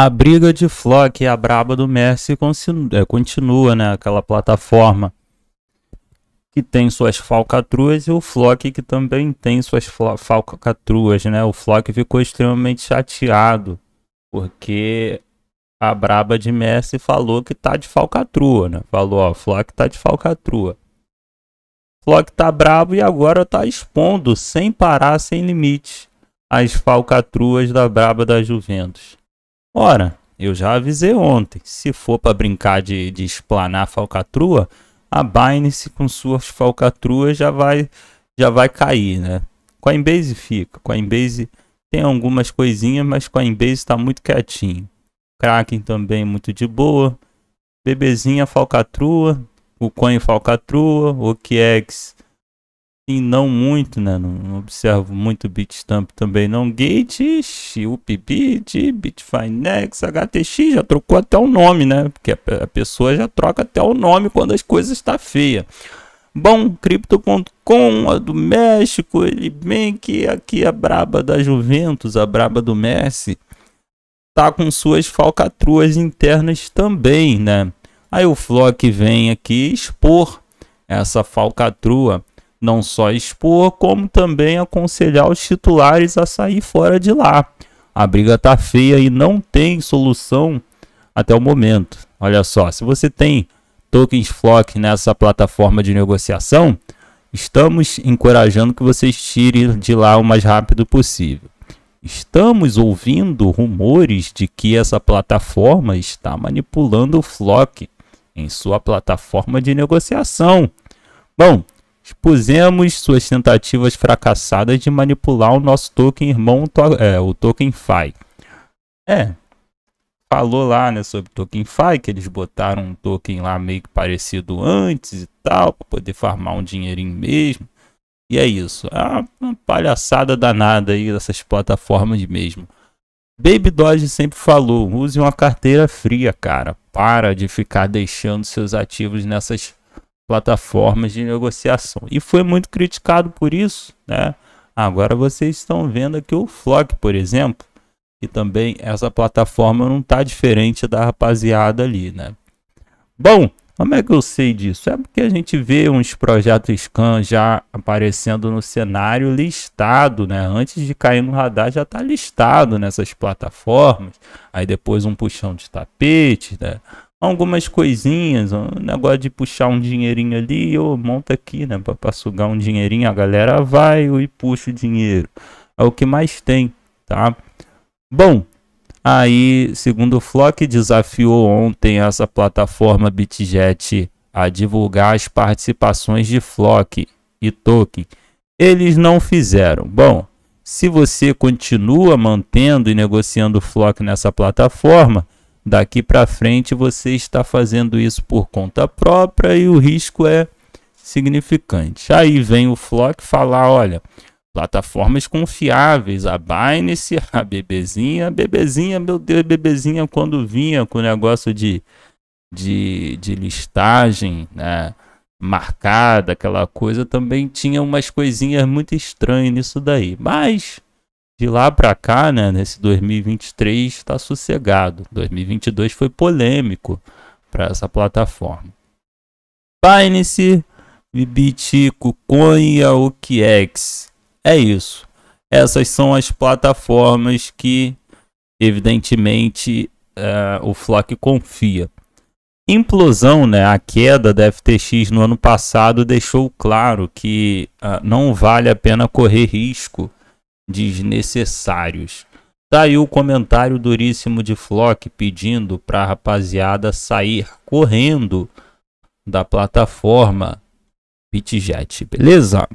A briga de Flock e a braba do Messi é, continua, né? Aquela plataforma que tem suas falcatruas e o Flock que também tem suas falcatruas, né? O Flock ficou extremamente chateado porque a braba de Messi falou que tá de falcatrua, né? Falou, ó, Flock tá de falcatrua. Flock tá brabo e agora tá expondo sem parar, sem limite, as falcatruas da braba da Juventus. Ora, eu já avisei ontem, se for para brincar de, de explanar falcatrua, a Binance com suas falcatruas já vai, já vai cair, né? Coinbase fica, Coinbase tem algumas coisinhas, mas Coinbase está muito quietinho. Kraken também muito de boa. Bebezinha falcatrua, o Coin falcatrua, o OKEx assim, não muito, né? Não, não observo muito Bitstamp também, não. Gate, UpBit, Bitfinex, HTX, já trocou até o nome, né? Porque a, a pessoa já troca até o nome quando as coisas estão tá feia feias. Bom, Crypto.com, a do México, ele bem que aqui a braba da Juventus, a braba do Messi, tá com suas falcatruas internas também, né? Aí o Flock vem aqui expor essa falcatrua não só expor, como também aconselhar os titulares a sair fora de lá. A briga está feia e não tem solução até o momento. Olha só, se você tem tokens Flock nessa plataforma de negociação, estamos encorajando que vocês tirem de lá o mais rápido possível. Estamos ouvindo rumores de que essa plataforma está manipulando o Flock em sua plataforma de negociação. Bom, expusemos suas tentativas fracassadas de manipular o nosso token irmão, é, o token FI. É, falou lá né, sobre o token FI, que eles botaram um token lá meio que parecido antes e tal, para poder farmar um dinheirinho mesmo. E é isso, é uma palhaçada danada aí dessas plataformas mesmo. Baby Doge sempre falou: use uma carteira fria, cara. Para de ficar deixando seus ativos nessas plataformas de negociação. E foi muito criticado por isso, né? Agora vocês estão vendo aqui o Flock, por exemplo, e também essa plataforma não está diferente da rapaziada ali, né? Bom, como é que eu sei disso? É porque a gente vê uns projetos Scan já aparecendo no cenário listado, né? Antes de cair no radar já está listado nessas plataformas. Aí depois um puxão de tapete, né? algumas coisinhas, um negócio de puxar um dinheirinho ali, ou monta aqui, né? Pra, pra sugar um dinheirinho, a galera vai e puxa o dinheiro. É o que mais tem, tá? Bom, aí, segundo o Flock, desafiou ontem essa plataforma BitJet a divulgar as participações de Flock e Token. Eles não fizeram. Bom, se você continua mantendo e negociando Flock nessa plataforma, Daqui para frente você está fazendo isso por conta própria e o risco é significante. Aí vem o Flock falar, olha, plataformas confiáveis, a Binance, a Bebezinha, a Bebezinha, meu Deus, Bebezinha quando vinha com o negócio de, de, de listagem, né? marcada, aquela coisa, também tinha umas coisinhas muito estranhas nisso daí. Mas de lá para cá, né, nesse 2023 está sossegado. 2022 foi polêmico para essa plataforma. Binance, Bibit, Kucoin e OKX. É isso. Essas são as plataformas que, evidentemente, uh, o Flock confia. Implosão, né? A queda da FTX no ano passado deixou claro que uh, não vale a pena correr risco desnecessários. Daí tá o comentário duríssimo de Flock pedindo para a rapaziada sair correndo da plataforma BitJet, beleza?